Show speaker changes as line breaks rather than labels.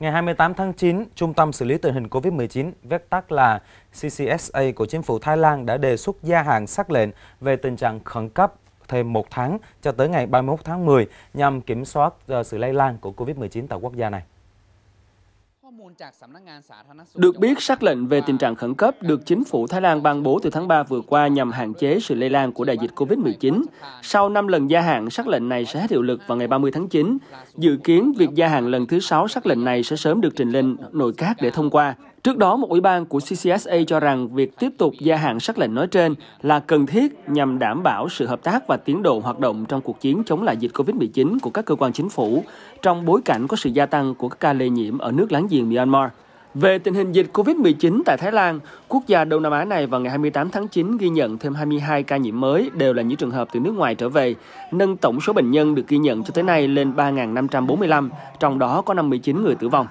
Ngày 28 tháng 9, Trung tâm xử lý tình hình COVID-19, viết tắt là CCSA của chính phủ Thái Lan đã đề xuất gia hạn xác lệnh về tình trạng khẩn cấp thêm một tháng cho tới ngày 31 tháng 10 nhằm kiểm soát ờ, sự lây lan của COVID-19 tại quốc gia này. Được biết, sắc lệnh về tình
trạng khẩn cấp được chính phủ Thái Lan ban bố từ tháng 3 vừa qua nhằm hạn chế sự lây lan của đại dịch COVID-19. Sau 5 lần gia hạn, sắc lệnh này sẽ hết hiệu lực vào ngày 30 tháng 9. Dự kiến, việc gia hạn lần thứ 6 sắc lệnh này sẽ sớm được trình lên nội các để thông qua. Trước đó, một ủy ban của CCSA cho rằng việc tiếp tục gia hạn sắc lệnh nói trên là cần thiết nhằm đảm bảo sự hợp tác và tiến độ hoạt động trong cuộc chiến chống lại dịch COVID-19 của các cơ quan chính phủ trong bối cảnh có sự gia tăng của các ca lây nhiễm ở nước láng giềng Myanmar. Về tình hình dịch COVID-19 tại Thái Lan, quốc gia Đông Nam Á này vào ngày 28 tháng 9 ghi nhận thêm 22 ca nhiễm mới đều là những trường hợp từ nước ngoài trở về, nâng tổng số bệnh nhân được ghi nhận cho tới nay lên 3.545, trong đó có 59 người tử vong.